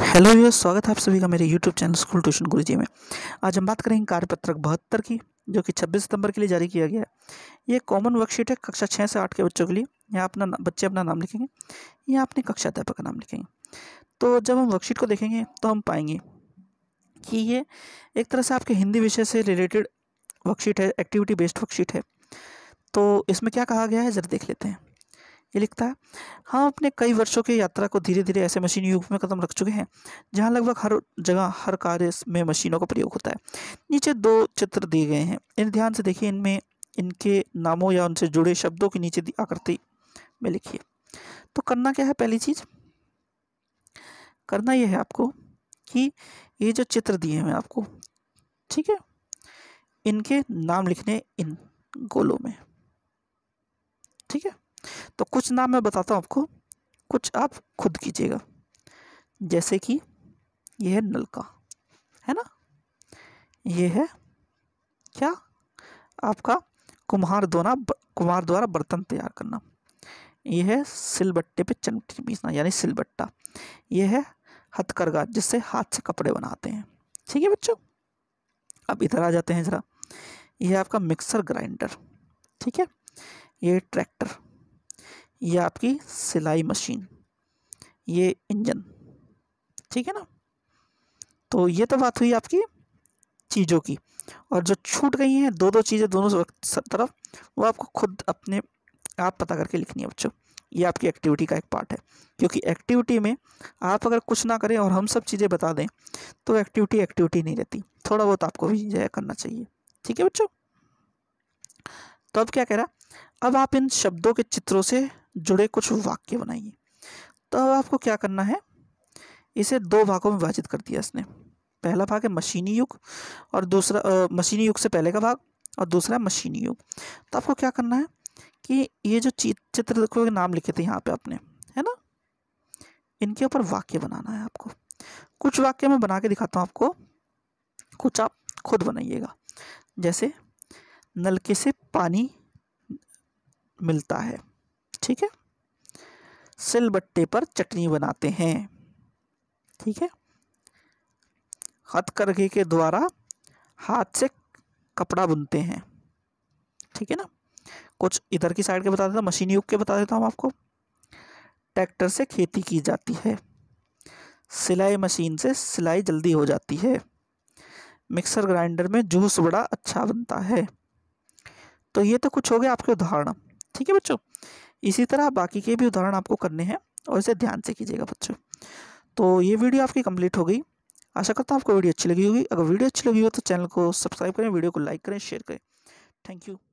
hello you स्वागत है आप सभी का मेरे यूट्यूब चैनल स्कूल ट्यूशन गुरु जी में आज हम बात करेंगे कार्यपत्रक बहत्तर की जो कि 26 सितंबर के लिए जारी किया गया है ये कॉमन वर्कशीट है कक्षा छः से आठ के बच्चों के लिए यहाँ अपना बच्चे अपना नाम लिखेंगे या अपने कक्षा अध्यापक का नाम लिखेंगे तो जब हम वर्कशीट को देखेंगे तो हम पाएंगे कि ये एक तरह से आपके हिंदी विषय से रिलेटेड वर्कशीट है एक्टिविटी बेस्ड वर्कशीट है तो इसमें क्या कहा गया है ज़रा देख लेते हैं ये लिखता है हम हाँ, अपने कई वर्षों की यात्रा को धीरे धीरे ऐसे मशीन युग में कदम रख चुके हैं जहाँ लगभग हर जगह हर कार्य में मशीनों का प्रयोग होता है नीचे दो चित्र दिए गए हैं इन ध्यान से देखिए इनमें इनके नामों या उनसे जुड़े शब्दों के नीचे दी आकृति में लिखिए तो करना क्या है पहली चीज़ करना यह है आपको कि ये जो चित्र दिए हैं आपको ठीक है इनके नाम लिखने इन गोलों में ठीक है तो कुछ नाम मैं बताता हूँ आपको कुछ आप खुद कीजिएगा जैसे कि यह है नलका है ना ये है क्या आपका कुम्हार द्वारा कुम्हार द्वारा बर्तन तैयार करना यह है सिलबट्टे पे चमटी पीसना यानी सिलबट्टा यह है हथकरघा जिससे हाथ से कपड़े बनाते हैं ठीक है बच्चों अब इधर आ जाते हैं ज़रा यह है आपका मिक्सर ग्राइंडर ठीक है ये ट्रैक्टर ये आपकी सिलाई मशीन ये इंजन ठीक है ना तो ये तो बात हुई आपकी चीज़ों की और जो छूट गई हैं दो दो चीज़ें दोनों तरफ वो आपको खुद अपने आप पता करके लिखनी है बच्चों ये आपकी एक्टिविटी का एक पार्ट है क्योंकि एक्टिविटी में आप अगर कुछ ना करें और हम सब चीज़ें बता दें तो एक्टिविटी एक्टिविटी नहीं रहती थोड़ा बहुत आपको भी इंजॉय करना चाहिए ठीक है बच्चों तो अब क्या कह रहा अब आप इन शब्दों के चित्रों से जुड़े कुछ वाक्य बनाइए तो अब आपको क्या करना है इसे दो भागों में विभाजित कर दिया इसने पहला भाग है मशीनी युग और दूसरा आ, मशीनी युग से पहले का भाग और दूसरा है मशीनी युग तो आपको क्या करना है कि ये जो चित्र को नाम लिखे थे यहाँ पे आपने है ना इनके ऊपर वाक्य बनाना है आपको कुछ वाक्य मैं बना के दिखाता हूँ आपको कुछ आप खुद बनाइएगा जैसे नलके से पानी मिलता है ठीक है सिलबट्टे पर चटनी बनाते हैं ठीक है हथकरघे के द्वारा हाथ से कपड़ा बुनते हैं ठीक है ना कुछ इधर की साइड के बता देता हूँ मशीन युग के बता देता हूँ आपको ट्रैक्टर से खेती की जाती है सिलाई मशीन से सिलाई जल्दी हो जाती है मिक्सर ग्राइंडर में जूस बड़ा अच्छा बनता है तो ये तो कुछ हो गया आपके उदाहरण ठीक है बच्चों इसी तरह बाकी के भी उदाहरण आपको करने हैं और इसे ध्यान से कीजिएगा बच्चों तो ये वीडियो आपकी कंप्लीट हो गई आशा करता हूँ आपको वीडियो अच्छी लगी होगी अगर वीडियो अच्छी लगी हो तो चैनल को सब्सक्राइब करें वीडियो को लाइक करें शेयर करें थैंक यू